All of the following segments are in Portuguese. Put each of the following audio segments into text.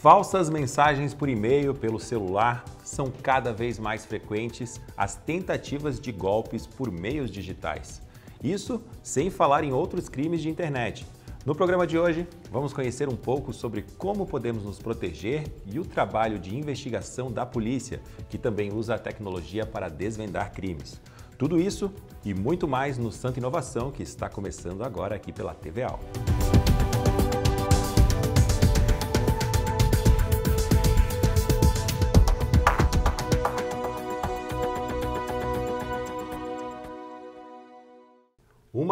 falsas mensagens por e-mail, pelo celular, são cada vez mais frequentes as tentativas de golpes por meios digitais. Isso sem falar em outros crimes de internet. No programa de hoje, vamos conhecer um pouco sobre como podemos nos proteger e o trabalho de investigação da polícia, que também usa a tecnologia para desvendar crimes. Tudo isso e muito mais no Santa Inovação, que está começando agora aqui pela TVA.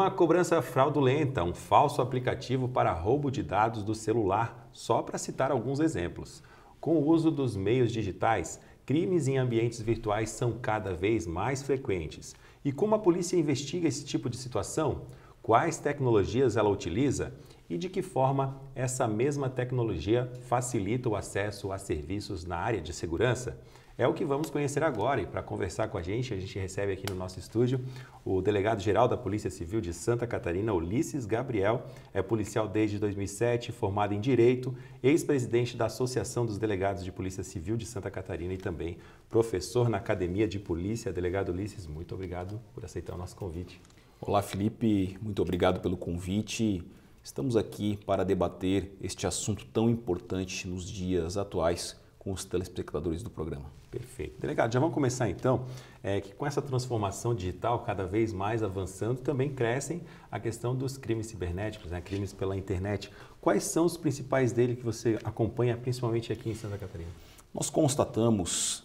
uma cobrança fraudulenta, um falso aplicativo para roubo de dados do celular, só para citar alguns exemplos. Com o uso dos meios digitais, crimes em ambientes virtuais são cada vez mais frequentes. E como a polícia investiga esse tipo de situação? Quais tecnologias ela utiliza? E de que forma essa mesma tecnologia facilita o acesso a serviços na área de segurança? É o que vamos conhecer agora e para conversar com a gente, a gente recebe aqui no nosso estúdio o delegado-geral da Polícia Civil de Santa Catarina, Ulisses Gabriel, é policial desde 2007, formado em Direito, ex-presidente da Associação dos Delegados de Polícia Civil de Santa Catarina e também professor na Academia de Polícia. Delegado Ulisses, muito obrigado por aceitar o nosso convite. Olá, Felipe, muito obrigado pelo convite. Estamos aqui para debater este assunto tão importante nos dias atuais com os telespectadores do programa. Perfeito. Delegado, já vamos começar então, é, que com essa transformação digital cada vez mais avançando, também crescem a questão dos crimes cibernéticos, né, crimes pela internet. Quais são os principais dele que você acompanha, principalmente aqui em Santa Catarina? Nós constatamos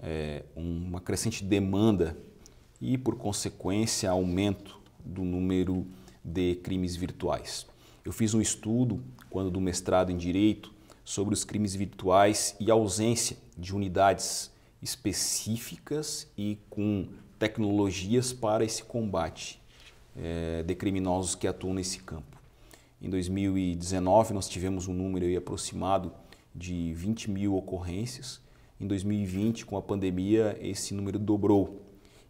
é, uma crescente demanda e, por consequência, aumento do número de crimes virtuais. Eu fiz um estudo, quando do mestrado em Direito, sobre os crimes virtuais e ausência de unidades específicas e com tecnologias para esse combate é, de criminosos que atuam nesse campo. Em 2019, nós tivemos um número aí aproximado de 20 mil ocorrências. Em 2020, com a pandemia, esse número dobrou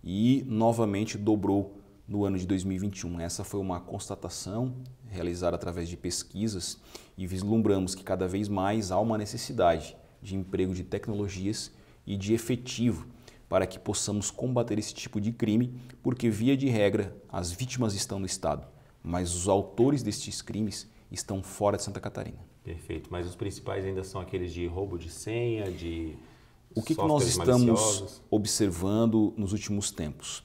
e novamente dobrou no ano de 2021. Essa foi uma constatação realizada através de pesquisas e vislumbramos que cada vez mais há uma necessidade de emprego de tecnologias e de efetivo para que possamos combater esse tipo de crime, porque, via de regra, as vítimas estão no Estado, mas os autores destes crimes estão fora de Santa Catarina. Perfeito, mas os principais ainda são aqueles de roubo de senha, de. O que, que nós estamos maliciosos? observando nos últimos tempos?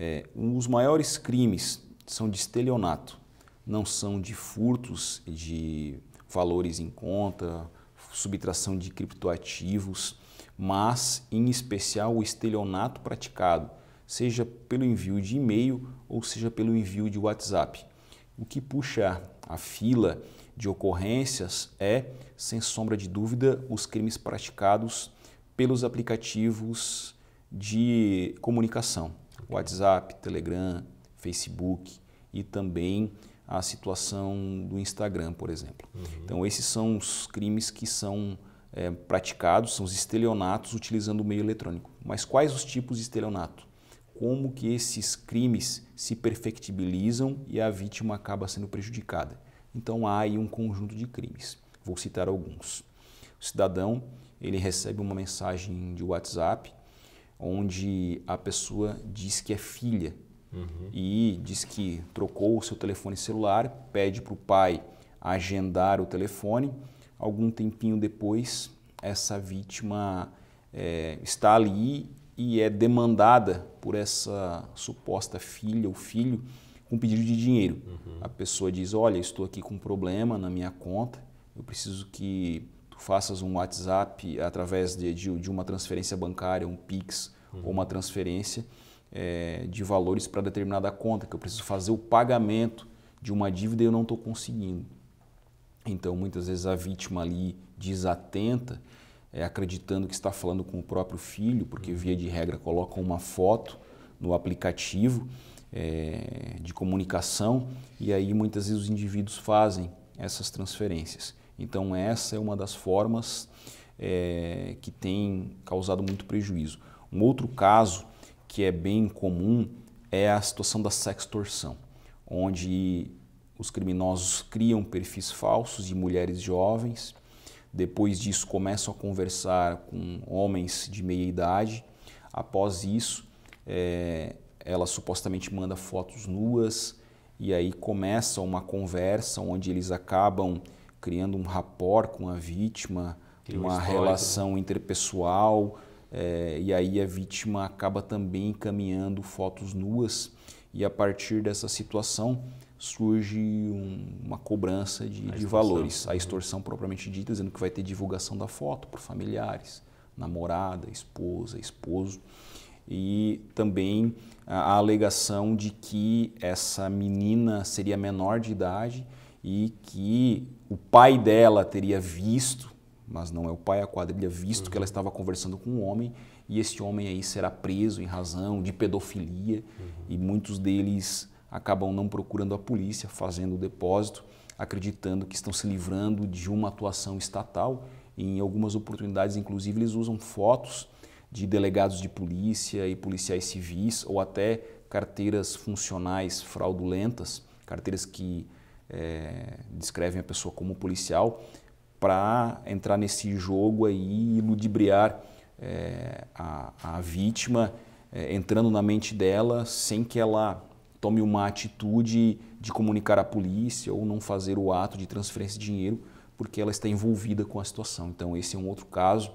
É, um os maiores crimes são de estelionato, não são de furtos de valores em conta, subtração de criptoativos, mas em especial o estelionato praticado, seja pelo envio de e-mail ou seja pelo envio de WhatsApp. O que puxa a fila de ocorrências é, sem sombra de dúvida, os crimes praticados pelos aplicativos de comunicação. WhatsApp, Telegram, Facebook e também a situação do Instagram, por exemplo. Uhum. Então, esses são os crimes que são é, praticados, são os estelionatos utilizando o meio eletrônico. Mas quais os tipos de estelionato? Como que esses crimes se perfectibilizam e a vítima acaba sendo prejudicada? Então, há aí um conjunto de crimes. Vou citar alguns. O cidadão, ele recebe uma mensagem de WhatsApp onde a pessoa diz que é filha uhum. e diz que trocou o seu telefone celular, pede para o pai agendar o telefone. Algum tempinho depois, essa vítima é, está ali e é demandada por essa suposta filha ou filho com pedido de dinheiro. Uhum. A pessoa diz: Olha, estou aqui com um problema na minha conta, eu preciso que faças um WhatsApp através de, de, de uma transferência bancária, um Pix uhum. ou uma transferência é, de valores para determinada conta, que eu preciso fazer o pagamento de uma dívida e eu não estou conseguindo. Então, muitas vezes a vítima ali desatenta, é, acreditando que está falando com o próprio filho, porque via de regra colocam uma foto no aplicativo é, de comunicação e aí muitas vezes os indivíduos fazem essas transferências. Então, essa é uma das formas é, que tem causado muito prejuízo. Um outro caso que é bem comum é a situação da sextorção, onde os criminosos criam perfis falsos de mulheres jovens, depois disso começam a conversar com homens de meia idade, após isso é, ela supostamente manda fotos nuas e aí começa uma conversa onde eles acabam criando um rapport com a vítima, uma relação né? interpessoal, é, e aí a vítima acaba também encaminhando fotos nuas, e a partir dessa situação surge um, uma cobrança de, de valores. A uhum. extorsão propriamente dita, dizendo que vai ter divulgação da foto por familiares, namorada, esposa, esposo e também a alegação de que essa menina seria menor de idade e que o pai dela teria visto, mas não é o pai, a quadrilha, visto uhum. que ela uhum. estava conversando com um homem e esse homem aí será preso em razão de pedofilia uhum. e muitos deles acabam não procurando a polícia, fazendo o depósito, acreditando que estão se livrando de uma atuação estatal. Em algumas oportunidades, inclusive, eles usam fotos de delegados de polícia e policiais civis ou até carteiras funcionais fraudulentas, carteiras que é, descrevem a pessoa como policial para entrar nesse jogo aí e ludibriar é, a, a, vítima, é, entrando na mente dela sem que ela tome uma atitude de comunicar à polícia ou não fazer o ato de transferência de dinheiro porque ela está envolvida com a situação. Então esse é um outro caso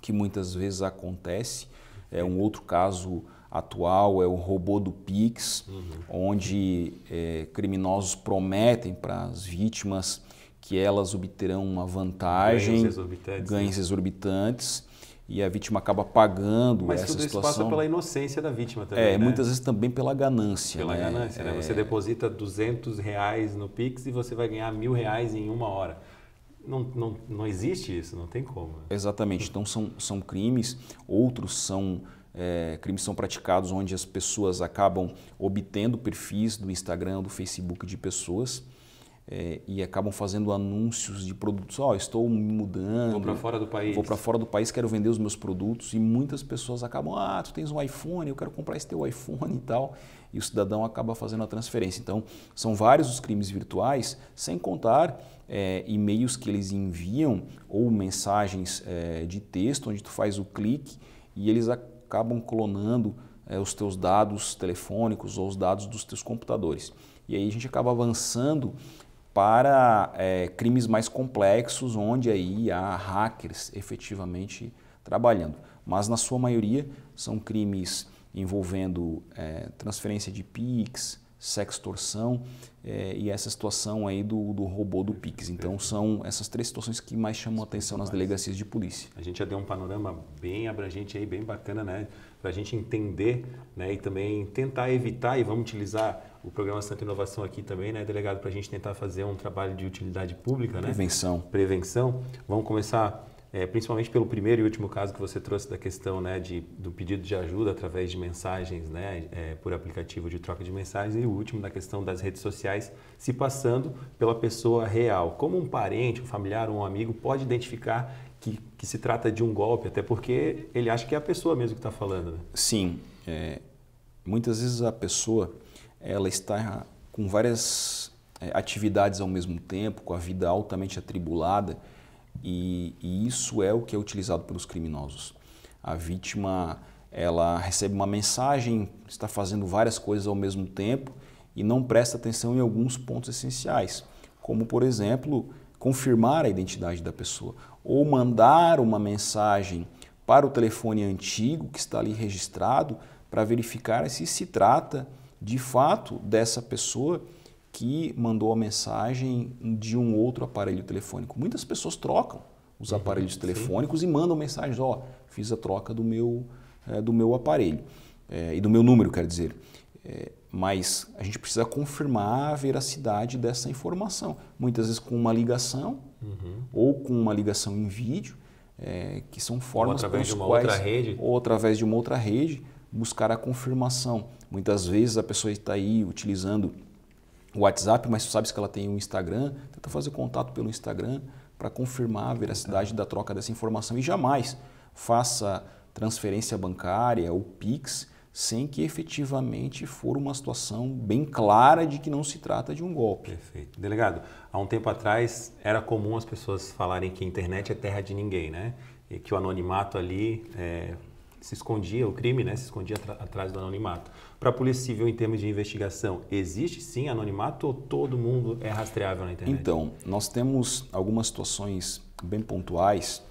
que muitas vezes acontece, é um outro caso atual é o robô do Pix, uhum. onde é, criminosos prometem para as vítimas que elas obterão uma vantagem, ganhos exorbitantes, né? ganhos exorbitantes e a vítima acaba pagando Mas essa tudo situação. Mas isso passa pela inocência da vítima também, É, né? muitas vezes também pela ganância. Pela né? ganância, né? é... né? Você deposita 200 reais no Pix e você vai ganhar mil reais em uma hora. Não, não, não existe isso, não tem como. Né? Exatamente, então são, são crimes, outros são é, crimes são praticados onde as pessoas acabam obtendo perfis do Instagram, do Facebook de pessoas é, e acabam fazendo anúncios de produtos. Ó, oh, estou me mudando. Vou para fora do país. Vou para fora do país, quero vender os meus produtos. E muitas pessoas acabam, ah, tu tens um iPhone, eu quero comprar esse teu iPhone e tal. E o cidadão acaba fazendo a transferência. Então, são vários os crimes virtuais, sem contar é, e-mails que eles enviam ou mensagens é, de texto, onde tu faz o clique e eles acabam acabam clonando é, os teus dados telefônicos ou os dados dos teus computadores. E aí a gente acaba avançando para é, crimes mais complexos, onde aí há hackers efetivamente trabalhando. Mas na sua maioria são crimes envolvendo é, transferência de PIX, sextorção é, e essa situação aí do, do robô do Pix. Então são essas três situações que mais chamam a atenção nas delegacias de polícia. A gente já deu um panorama bem abrangente aí, bem bacana, né? Para a gente entender né? e também tentar evitar, e vamos utilizar o programa Santa Inovação aqui também, né, delegado, para a gente tentar fazer um trabalho de utilidade pública, né? Prevenção. Prevenção. Vamos começar é, principalmente pelo primeiro e último caso que você trouxe da questão né, de, do pedido de ajuda através de mensagens, né, é, por aplicativo de troca de mensagens, e o último da questão das redes sociais se passando pela pessoa real. Como um parente, um familiar, um amigo pode identificar que, que se trata de um golpe, até porque ele acha que é a pessoa mesmo que está falando. Né? Sim. É, muitas vezes a pessoa ela está com várias é, atividades ao mesmo tempo, com a vida altamente atribulada e, e isso é o que é utilizado pelos criminosos. A vítima ela recebe uma mensagem, está fazendo várias coisas ao mesmo tempo e não presta atenção em alguns pontos essenciais, como por exemplo confirmar a identidade da pessoa ou mandar uma mensagem para o telefone antigo que está ali registrado para verificar se se trata de fato dessa pessoa que mandou a mensagem de um outro aparelho telefônico. Muitas pessoas trocam os uhum, aparelhos telefônicos sim. e mandam mensagens, ó, oh, fiz a troca do meu, é, do meu aparelho é, e do meu número, quer dizer. É, mas a gente precisa confirmar a veracidade dessa informação. Muitas vezes com uma ligação uhum. ou com uma ligação em vídeo, é, que são formas ou através de uma quais, outra rede. ou através de uma outra rede buscar a confirmação. Muitas vezes a pessoa está aí utilizando WhatsApp, mas tu sabes que ela tem um Instagram, tenta fazer contato pelo Instagram para confirmar a veracidade da troca dessa informação e jamais faça transferência bancária ou Pix sem que efetivamente for uma situação bem clara de que não se trata de um golpe. Perfeito. Delegado, há um tempo atrás era comum as pessoas falarem que a internet é terra de ninguém, né? E que o anonimato ali é, se escondia, o crime né, se escondia atrás do anonimato. Para a Polícia Civil, em termos de investigação, existe sim anonimato ou todo mundo é rastreável na internet? Então, nós temos algumas situações bem pontuais,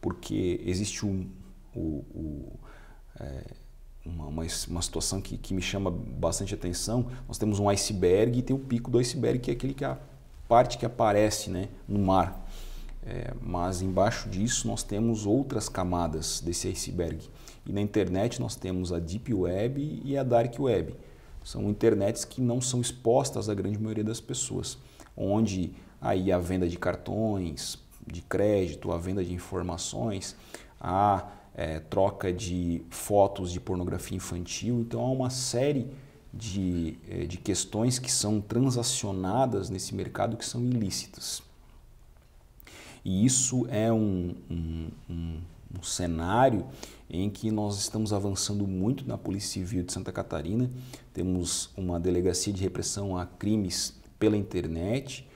porque existe um, o, o, é, uma, uma, uma, situação que, que me chama bastante atenção. Nós temos um iceberg e tem o pico do iceberg, que é aquele que é a parte que aparece né, no mar. É, mas embaixo disso nós temos outras camadas desse iceberg. E na internet nós temos a Deep Web e a Dark Web. São internets que não são expostas à grande maioria das pessoas, onde aí a venda de cartões, de crédito, a venda de informações, a é, troca de fotos de pornografia infantil. Então há uma série de, é, de questões que são transacionadas nesse mercado que são ilícitas. E isso é um, um, um, um cenário em que nós estamos avançando muito na Polícia Civil de Santa Catarina. Temos uma delegacia de repressão a crimes pela internet,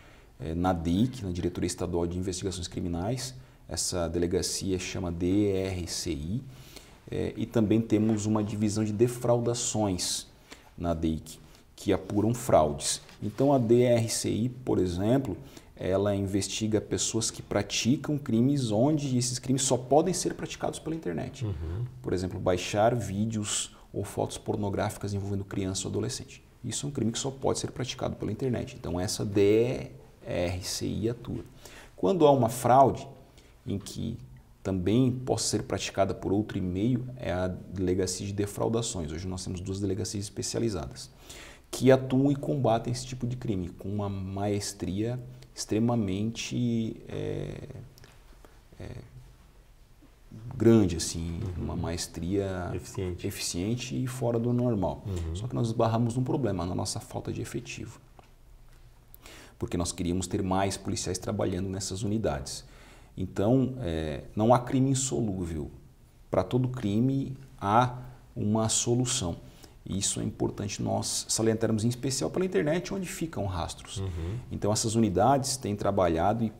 eh, na DIC, na Diretoria Estadual de Investigações Criminais. Essa delegacia chama DRCI. Eh, e também temos uma divisão de defraudações na DIC, que apuram fraudes. Então, a DRCI, por exemplo, ela investiga pessoas que praticam crimes onde esses crimes só podem ser praticados pela internet. Uhum. Por exemplo, baixar vídeos ou fotos pornográficas envolvendo criança ou adolescente. Isso é um crime que só pode ser praticado pela internet. Então, essa DRCI atua. Quando há uma fraude em que também possa ser praticada por outro e-mail, é a delegacia de defraudações. Hoje nós temos duas delegacias especializadas que atuam e combatem esse tipo de crime com uma maestria extremamente é, é, grande, assim, uhum. uma maestria eficiente. eficiente. e fora do normal. Uhum. Só que nós esbarramos num problema, na nossa falta de efetivo. Porque nós queríamos ter mais policiais trabalhando nessas unidades. Então, é, não há crime insolúvel. Para todo crime há uma solução. E isso é importante nós salientarmos, em especial pela internet, onde ficam rastros. Uhum. Então, essas unidades têm trabalhado e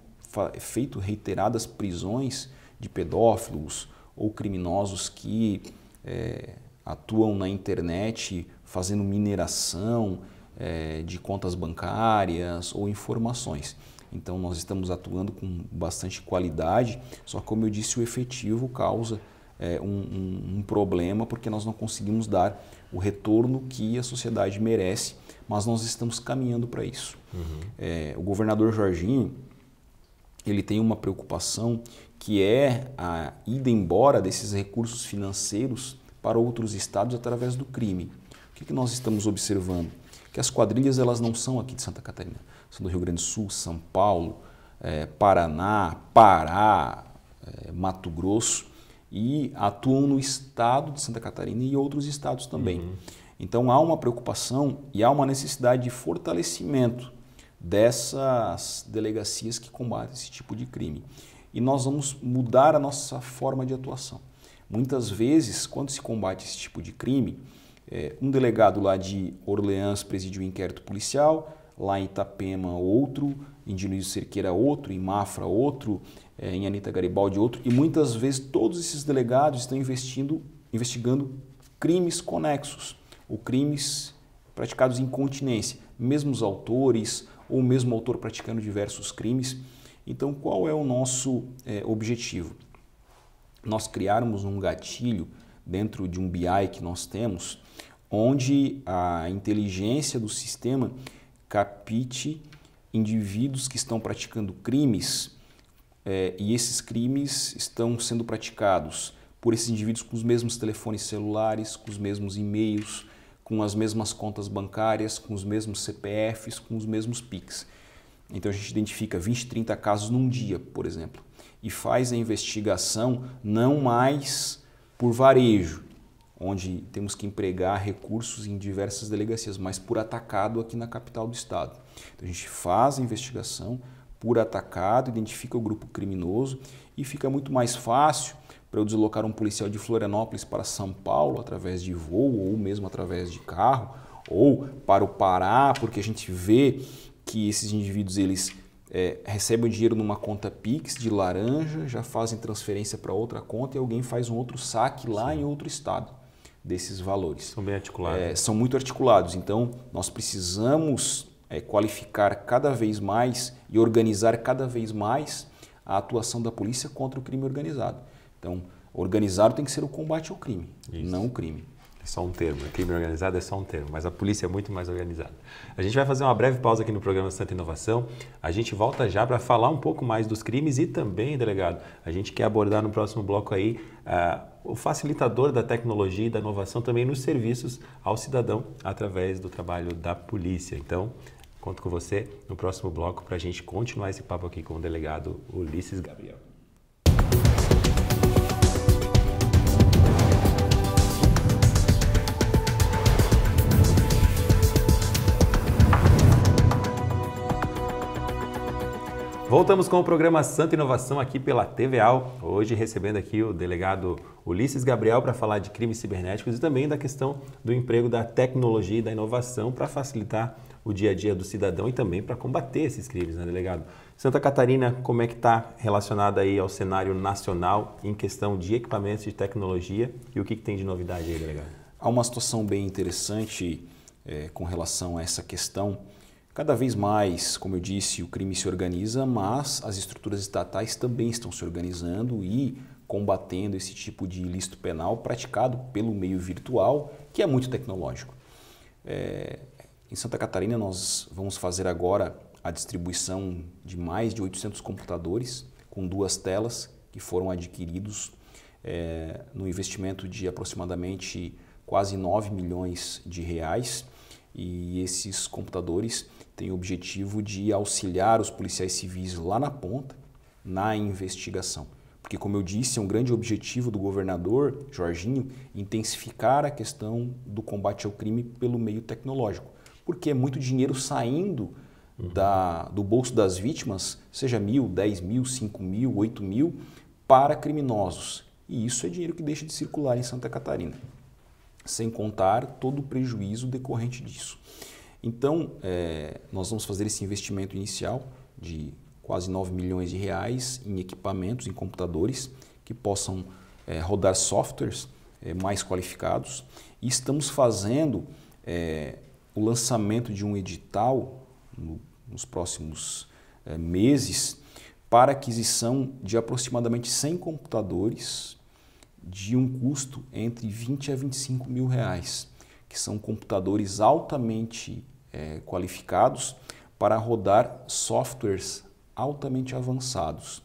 feito reiteradas prisões de pedófilos ou criminosos que é, atuam na internet fazendo mineração é, de contas bancárias ou informações. Então, nós estamos atuando com bastante qualidade, só como eu disse, o efetivo causa é, um, um, um problema porque nós não conseguimos dar o retorno que a sociedade merece, mas nós estamos caminhando para isso. Uhum. É, o governador Jorginho ele tem uma preocupação que é a ida embora desses recursos financeiros para outros estados através do crime. O que, que nós estamos observando? Que as quadrilhas elas não são aqui de Santa Catarina, são do Rio Grande do Sul, São Paulo, é, Paraná, Pará, é, Mato Grosso e atuam no estado de Santa Catarina e outros estados também. Uhum. Então há uma preocupação e há uma necessidade de fortalecimento dessas delegacias que combatem esse tipo de crime. E nós vamos mudar a nossa forma de atuação. Muitas vezes, quando se combate esse tipo de crime, eh, um delegado lá de Orleans presidiu um inquérito policial, lá em Itapema outro, em Diluísio Cerqueira outro, em Mafra outro, é, em Anitta Garibaldi e outro, e muitas vezes todos esses delegados estão investindo, investigando crimes conexos ou crimes praticados em continência, mesmos autores ou mesmo autor praticando diversos crimes. Então, qual é o nosso é, objetivo? Nós criarmos um gatilho dentro de um BI que nós temos, onde a inteligência do sistema capite indivíduos que estão praticando crimes é, e esses crimes estão sendo praticados por esses indivíduos com os mesmos telefones celulares, com os mesmos e-mails, com as mesmas contas bancárias, com os mesmos CPFs, com os mesmos PICs. Então a gente identifica 20, 30 casos num dia, por exemplo, e faz a investigação não mais por varejo, onde temos que empregar recursos em diversas delegacias, mas por atacado aqui na capital do estado. Então a gente faz a investigação, por atacado, identifica o grupo criminoso e fica muito mais fácil para eu deslocar um policial de Florianópolis para São Paulo através de voo ou mesmo através de carro ou para o Pará, porque a gente vê que esses indivíduos eles é, recebem o dinheiro numa conta Pix de laranja, já fazem transferência para outra conta e alguém faz um outro saque lá Sim. em outro estado desses valores. São bem articulados. É, são muito articulados. Então, nós precisamos é, qualificar cada vez mais e organizar cada vez mais a atuação da polícia contra o crime organizado. Então, organizado tem que ser o combate ao crime, Isso. não o crime. É só um termo. Né? Crime organizado é só um termo, mas a polícia é muito mais organizada. A gente vai fazer uma breve pausa aqui no programa Santa Inovação. A gente volta já para falar um pouco mais dos crimes e também, delegado, a gente quer abordar no próximo bloco aí uh, o facilitador da tecnologia e da inovação também nos serviços ao cidadão através do trabalho da polícia. Então, Conto com você no próximo bloco para a gente continuar esse papo aqui com o delegado Ulisses Gabriel. Voltamos com o programa Santa Inovação aqui pela TVAL, hoje recebendo aqui o delegado Ulisses Gabriel para falar de crimes cibernéticos e também da questão do emprego da tecnologia e da inovação para facilitar o dia a dia do cidadão e também para combater esses crimes, né, delegado? Santa Catarina, como é que está relacionada aí ao cenário nacional em questão de equipamentos de tecnologia e o que, que tem de novidade aí, delegado? Há uma situação bem interessante é, com relação a essa questão. Cada vez mais, como eu disse, o crime se organiza, mas as estruturas estatais também estão se organizando e combatendo esse tipo de ilícito penal praticado pelo meio virtual, que é muito tecnológico. É, em Santa Catarina, nós vamos fazer agora a distribuição de mais de 800 computadores com duas telas que foram adquiridos é, no investimento de aproximadamente quase 9 milhões de reais. E esses computadores têm o objetivo de auxiliar os policiais civis lá na ponta na investigação. Porque, como eu disse, é um grande objetivo do governador Jorginho intensificar a questão do combate ao crime pelo meio tecnológico porque é muito dinheiro saindo da, do bolso das vítimas, seja mil, dez mil, cinco mil, oito mil, para criminosos. E isso é dinheiro que deixa de circular em Santa Catarina, sem contar todo o prejuízo decorrente disso. Então, é, nós vamos fazer esse investimento inicial de quase 9 milhões de reais em equipamentos, em computadores que possam é, rodar softwares é, mais qualificados. E estamos fazendo é, o lançamento de um edital no, nos próximos é, meses para aquisição de aproximadamente 100 computadores de um custo entre 20 a 25 mil reais, que são computadores altamente é, qualificados para rodar softwares altamente avançados,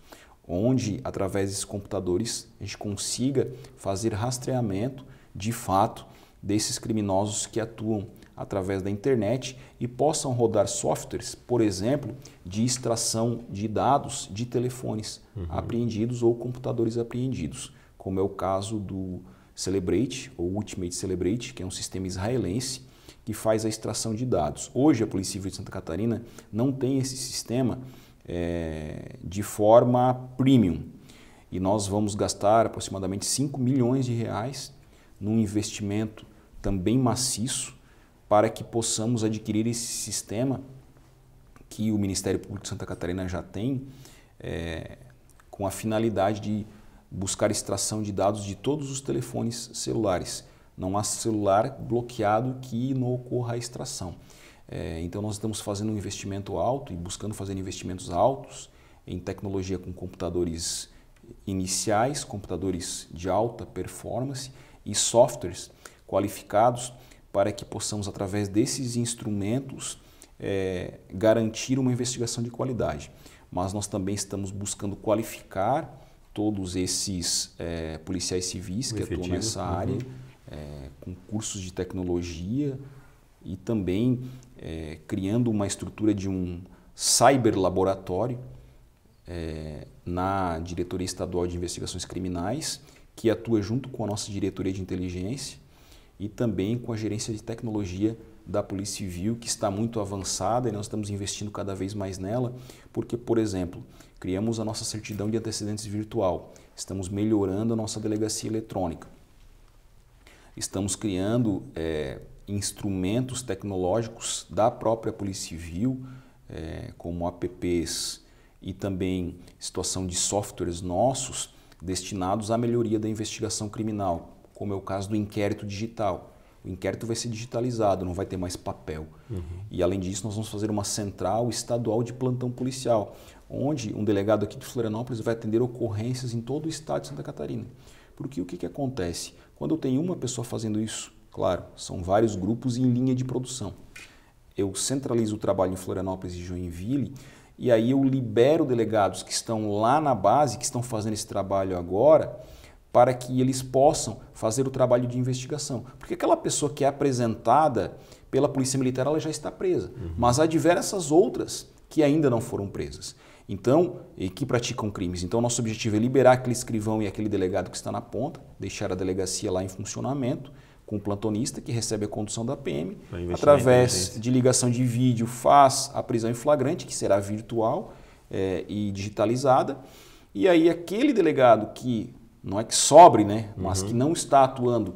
onde através desses computadores a gente consiga fazer rastreamento de fato desses criminosos que atuam através da internet e possam rodar softwares, por exemplo, de extração de dados de telefones uhum. apreendidos ou computadores apreendidos, como é o caso do Celebrate ou Ultimate Celebrate, que é um sistema israelense que faz a extração de dados. Hoje a Polícia Civil de Santa Catarina não tem esse sistema é, de forma premium e nós vamos gastar aproximadamente 5 milhões de reais num investimento também maciço para que possamos adquirir esse sistema que o Ministério Público de Santa Catarina já tem, é, com a finalidade de buscar extração de dados de todos os telefones celulares. Não há celular bloqueado que não ocorra a extração. É, então, nós estamos fazendo um investimento alto e buscando fazer investimentos altos em tecnologia com computadores iniciais, computadores de alta performance e softwares qualificados para que possamos, através desses instrumentos, é, garantir uma investigação de qualidade. Mas nós também estamos buscando qualificar todos esses é, policiais civis que efetivo. atuam nessa uhum. área, é, com cursos de tecnologia e também é, criando uma estrutura de um cyber laboratório é, na Diretoria Estadual de Investigações Criminais, que atua junto com a nossa Diretoria de Inteligência e também com a gerência de tecnologia da Polícia Civil, que está muito avançada e nós estamos investindo cada vez mais nela, porque, por exemplo, criamos a nossa certidão de antecedentes virtual, estamos melhorando a nossa delegacia eletrônica, estamos criando é, instrumentos tecnológicos da própria Polícia Civil, é, como apps e também situação de softwares nossos destinados à melhoria da investigação criminal como é o caso do inquérito digital. O inquérito vai ser digitalizado, não vai ter mais papel. Uhum. E além disso, nós vamos fazer uma central estadual de plantão policial, onde um delegado aqui de Florianópolis vai atender ocorrências em todo o estado de Santa Catarina. Porque o que, que acontece? Quando eu tenho uma pessoa fazendo isso, claro, são vários grupos em linha de produção. Eu centralizo o trabalho em Florianópolis e Joinville e aí eu libero delegados que estão lá na base, que estão fazendo esse trabalho agora para que eles possam fazer o trabalho de investigação. Porque aquela pessoa que é apresentada pela Polícia Militar, ela já está presa. Uhum. Mas há diversas outras que ainda não foram presas. Então, e que praticam crimes. Então, nosso objetivo é liberar aquele escrivão e aquele delegado que está na ponta, deixar a delegacia lá em funcionamento, com o plantonista que recebe a condução da PM, através de ligação de vídeo, faz a prisão em flagrante, que será virtual é, e digitalizada. E aí, aquele delegado que não é que sobre, né? Mas uhum. que não está atuando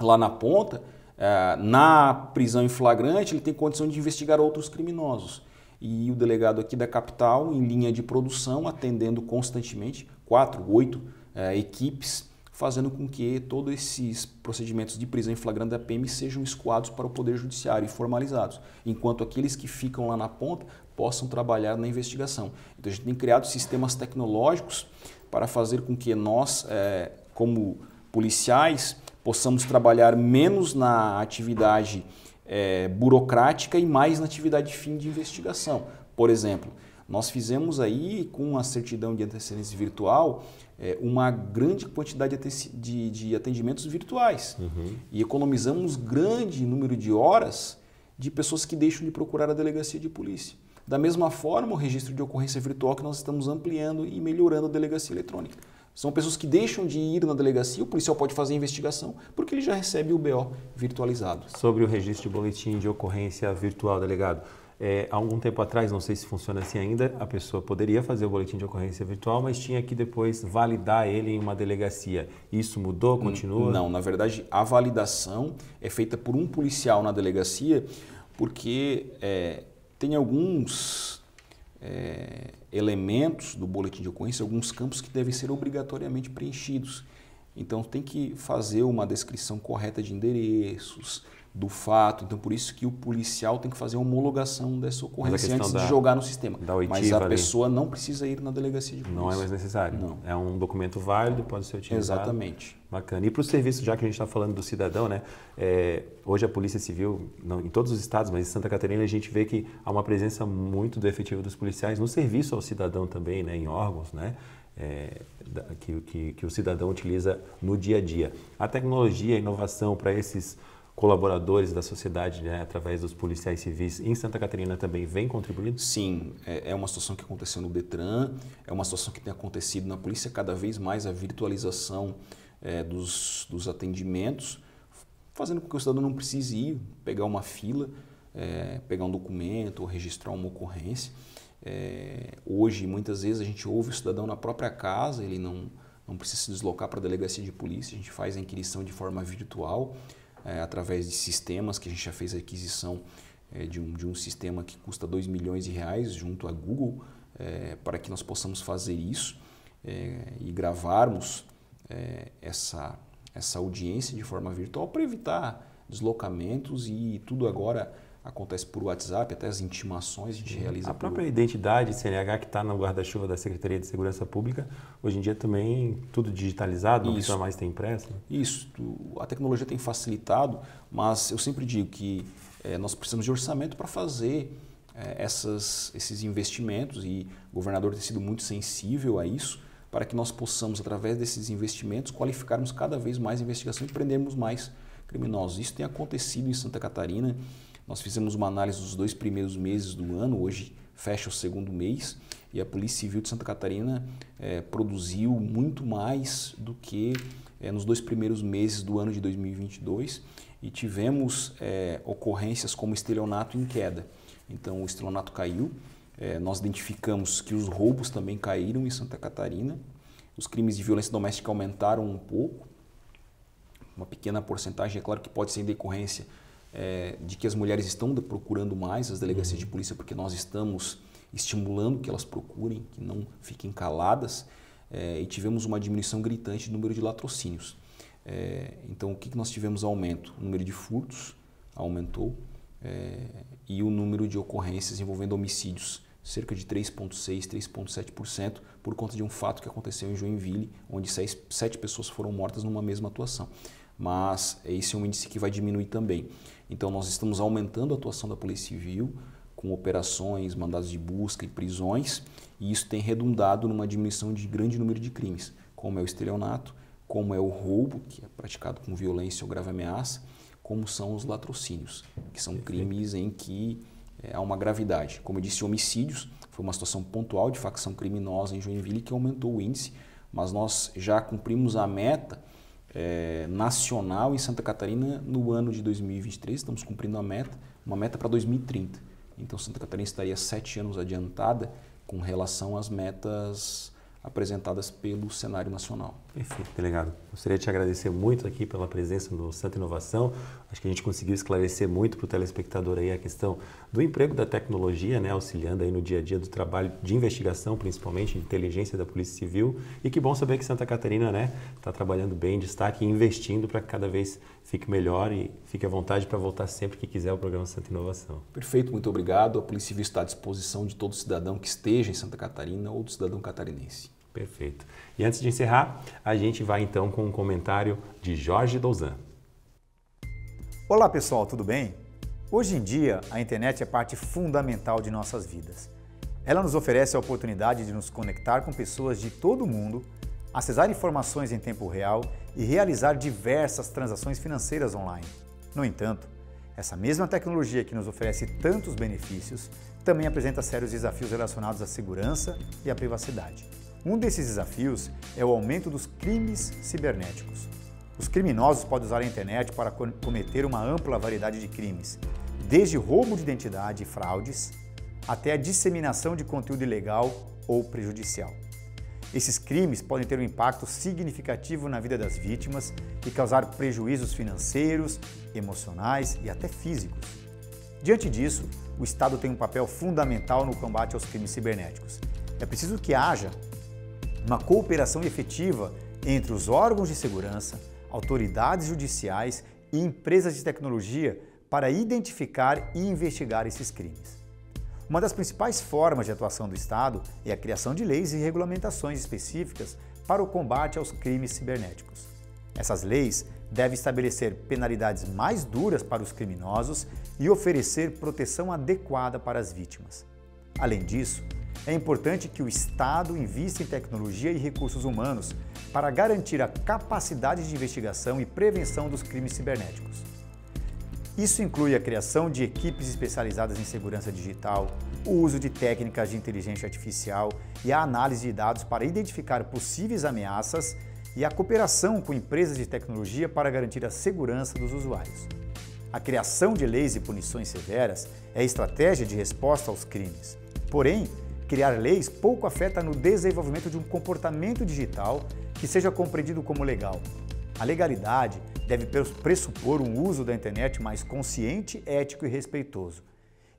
lá na ponta, é, na prisão em flagrante, ele tem condição de investigar outros criminosos. E o delegado aqui da capital, em linha de produção, atendendo constantemente quatro, oito é, equipes, fazendo com que todos esses procedimentos de prisão em flagrante da PM sejam escoados para o Poder Judiciário e formalizados, enquanto aqueles que ficam lá na ponta possam trabalhar na investigação. Então a gente tem criado sistemas tecnológicos para fazer com que nós, é, como policiais, possamos trabalhar menos na atividade é, burocrática e mais na atividade fim de investigação. Por exemplo, nós fizemos aí, com a certidão de antecedência virtual, é, uma grande quantidade de, de atendimentos virtuais uhum. e economizamos grande número de horas de pessoas que deixam de procurar a delegacia de polícia. Da mesma forma, o registro de ocorrência virtual que nós estamos ampliando e melhorando a delegacia eletrônica. São pessoas que deixam de ir na delegacia, o policial pode fazer a investigação, porque ele já recebe o BO virtualizado. Sobre o registro de boletim de ocorrência virtual, delegado, é, há algum tempo atrás, não sei se funciona assim ainda, a pessoa poderia fazer o boletim de ocorrência virtual, mas tinha que depois validar ele em uma delegacia. Isso mudou, hum, continua? Não, na verdade, a validação é feita por um policial na delegacia, porque é, tem alguns é, elementos do boletim de ocorrência, alguns campos que devem ser obrigatoriamente preenchidos. Então, tem que fazer uma descrição correta de endereços, do fato. Então, por isso que o policial tem que fazer a homologação dessa ocorrência antes da, de jogar no sistema. Mas a ali. pessoa não precisa ir na delegacia de polícia. Não é mais necessário. Não. É um documento válido, pode ser utilizado. Exatamente. Bacana. E para o serviço, já que a gente está falando do cidadão, né? É, hoje a Polícia Civil, não, em todos os estados, mas em Santa Catarina, a gente vê que há uma presença muito do efetivo dos policiais no serviço ao cidadão também, né? Em órgãos, né? É, que, que, que o cidadão utiliza no dia a dia. A tecnologia, a inovação para esses colaboradores da sociedade, né, através dos policiais civis em Santa Catarina também vem contribuindo? Sim, é, é uma situação que aconteceu no Detran, é uma situação que tem acontecido na polícia cada vez mais a virtualização é, dos, dos atendimentos, fazendo com que o cidadão não precise ir pegar uma fila, é, pegar um documento ou registrar uma ocorrência. É, hoje, muitas vezes, a gente ouve o cidadão na própria casa, ele não, não precisa se deslocar para a delegacia de polícia, a gente faz a inquirição de forma virtual é, através de sistemas, que a gente já fez a aquisição é, de, um, de um sistema que custa 2 milhões de reais junto à Google, é, para que nós possamos fazer isso é, e gravarmos é, essa, essa audiência de forma virtual para evitar deslocamentos e tudo agora acontece por WhatsApp, até as intimações a gente realiza. A própria identidade CNH que está no guarda-chuva da Secretaria de Segurança Pública, hoje em dia também tudo digitalizado, não precisa mais ter impresso. Isso, a tecnologia tem facilitado, mas eu sempre digo que é, nós precisamos de orçamento para fazer é, essas, esses investimentos e o governador tem sido muito sensível a isso para que nós possamos, através desses investimentos, qualificarmos cada vez mais a investigação e prendermos mais criminosos. Isso tem acontecido em Santa Catarina. Nós fizemos uma análise dos dois primeiros meses do ano, hoje fecha o segundo mês, e a Polícia Civil de Santa Catarina é, produziu muito mais do que é, nos dois primeiros meses do ano de 2022 e tivemos é, ocorrências como estelionato em queda. Então, o estelionato caiu, nós identificamos que os roubos também caíram em Santa Catarina, os crimes de violência doméstica aumentaram um pouco, uma pequena porcentagem, é claro que pode ser em decorrência é, de que as mulheres estão procurando mais as delegacias de uhum. polícia porque nós estamos estimulando que elas procurem, que não fiquem caladas, é, e tivemos uma diminuição gritante do número de latrocínios. É, então, o que, que nós tivemos aumento? O número de furtos aumentou é, e o número de ocorrências envolvendo homicídios, cerca de 3,6%, 3,7%, por conta de um fato que aconteceu em Joinville, onde seis, sete pessoas foram mortas numa mesma atuação mas é esse é um índice que vai diminuir também. Então, nós estamos aumentando a atuação da Polícia Civil com operações, mandados de busca e prisões, e isso tem redundado numa diminuição de grande número de crimes, como é o estelionato, como é o roubo, que é praticado com violência ou grave ameaça, como são os latrocínios, que são crimes em que é, há uma gravidade. Como eu disse, homicídios foi uma situação pontual de facção criminosa em Joinville que aumentou o índice, mas nós já cumprimos a meta é, nacional em Santa Catarina no ano de 2023. Estamos cumprindo a meta, uma meta para 2030. Então, Santa Catarina estaria sete anos adiantada com relação às metas apresentadas pelo cenário nacional. Perfeito, delegado. Gostaria de te agradecer muito aqui pela presença no Santa Inovação. Acho que a gente conseguiu esclarecer muito para o telespectador aí a questão do emprego da tecnologia, né, auxiliando aí no dia a dia do trabalho de investigação, principalmente de inteligência da Polícia Civil. E que bom saber que Santa Catarina, né, está trabalhando bem, destaque e investindo para cada vez fique melhor e fique à vontade para voltar sempre que quiser ao programa Santa Inovação. Perfeito, muito obrigado. A Polícia Civil está à disposição de todo cidadão que esteja em Santa Catarina ou do cidadão catarinense. Perfeito. E antes de encerrar, a gente vai então com um comentário de Jorge Douzan. Olá pessoal, tudo bem? Hoje em dia, a internet é parte fundamental de nossas vidas. Ela nos oferece a oportunidade de nos conectar com pessoas de todo o mundo acessar informações em tempo real e realizar diversas transações financeiras online. No entanto, essa mesma tecnologia que nos oferece tantos benefícios também apresenta sérios desafios relacionados à segurança e à privacidade. Um desses desafios é o aumento dos crimes cibernéticos. Os criminosos podem usar a internet para cometer uma ampla variedade de crimes, desde roubo de identidade e fraudes até a disseminação de conteúdo ilegal ou prejudicial. Esses crimes podem ter um impacto significativo na vida das vítimas e causar prejuízos financeiros, emocionais e até físicos. Diante disso, o Estado tem um papel fundamental no combate aos crimes cibernéticos. É preciso que haja uma cooperação efetiva entre os órgãos de segurança, autoridades judiciais e empresas de tecnologia para identificar e investigar esses crimes. Uma das principais formas de atuação do Estado é a criação de leis e regulamentações específicas para o combate aos crimes cibernéticos. Essas leis devem estabelecer penalidades mais duras para os criminosos e oferecer proteção adequada para as vítimas. Além disso, é importante que o Estado invista em tecnologia e recursos humanos para garantir a capacidade de investigação e prevenção dos crimes cibernéticos. Isso inclui a criação de equipes especializadas em segurança digital, o uso de técnicas de inteligência artificial e a análise de dados para identificar possíveis ameaças e a cooperação com empresas de tecnologia para garantir a segurança dos usuários. A criação de leis e punições severas é estratégia de resposta aos crimes. Porém, criar leis pouco afeta no desenvolvimento de um comportamento digital que seja compreendido como legal, a legalidade deve pressupor um uso da internet mais consciente, ético e respeitoso.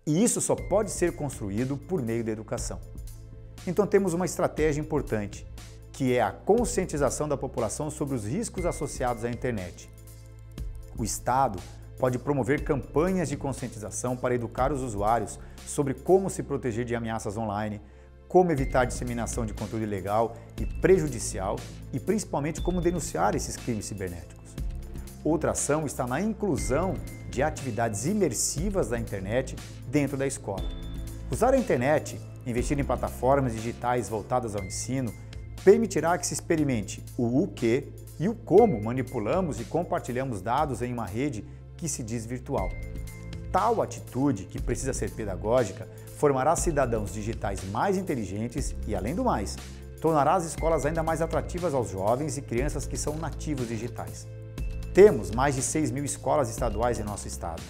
E isso só pode ser construído por meio da educação. Então temos uma estratégia importante, que é a conscientização da população sobre os riscos associados à internet. O Estado pode promover campanhas de conscientização para educar os usuários sobre como se proteger de ameaças online, como evitar disseminação de conteúdo ilegal e prejudicial e principalmente como denunciar esses crimes cibernéticos. Outra ação está na inclusão de atividades imersivas da internet dentro da escola. Usar a internet, investir em plataformas digitais voltadas ao ensino, permitirá que se experimente o o que e o como manipulamos e compartilhamos dados em uma rede que se diz virtual. Tal atitude, que precisa ser pedagógica, formará cidadãos digitais mais inteligentes e, além do mais, tornará as escolas ainda mais atrativas aos jovens e crianças que são nativos digitais. Temos mais de 6 mil escolas estaduais em nosso estado.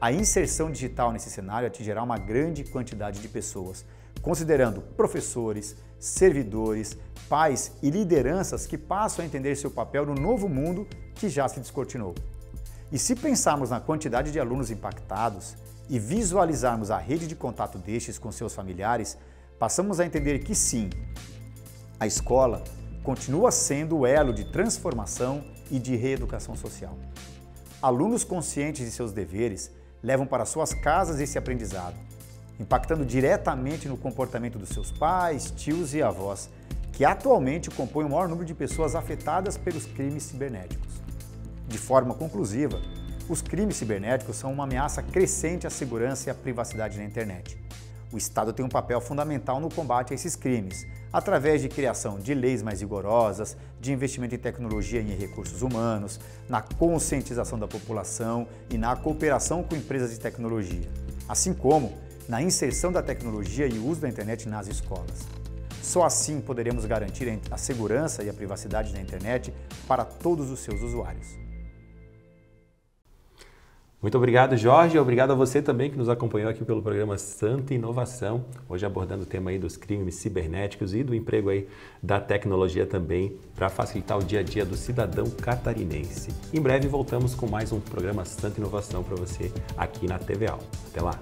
A inserção digital nesse cenário atingirá uma grande quantidade de pessoas, considerando professores, servidores, pais e lideranças que passam a entender seu papel no novo mundo que já se descortinou. E se pensarmos na quantidade de alunos impactados, e visualizarmos a rede de contato destes com seus familiares, passamos a entender que sim, a escola continua sendo o elo de transformação e de reeducação social. Alunos conscientes de seus deveres levam para suas casas esse aprendizado, impactando diretamente no comportamento dos seus pais, tios e avós, que atualmente compõem o maior número de pessoas afetadas pelos crimes cibernéticos. De forma conclusiva, os crimes cibernéticos são uma ameaça crescente à segurança e à privacidade na internet. O Estado tem um papel fundamental no combate a esses crimes, através de criação de leis mais rigorosas, de investimento em tecnologia e em recursos humanos, na conscientização da população e na cooperação com empresas de tecnologia, assim como na inserção da tecnologia e uso da internet nas escolas. Só assim poderemos garantir a segurança e a privacidade da internet para todos os seus usuários. Muito obrigado, Jorge. Obrigado a você também que nos acompanhou aqui pelo programa Santa Inovação, hoje abordando o tema aí dos crimes cibernéticos e do emprego aí da tecnologia também para facilitar o dia a dia do cidadão catarinense. Em breve voltamos com mais um programa Santa Inovação para você aqui na TVA. Até lá.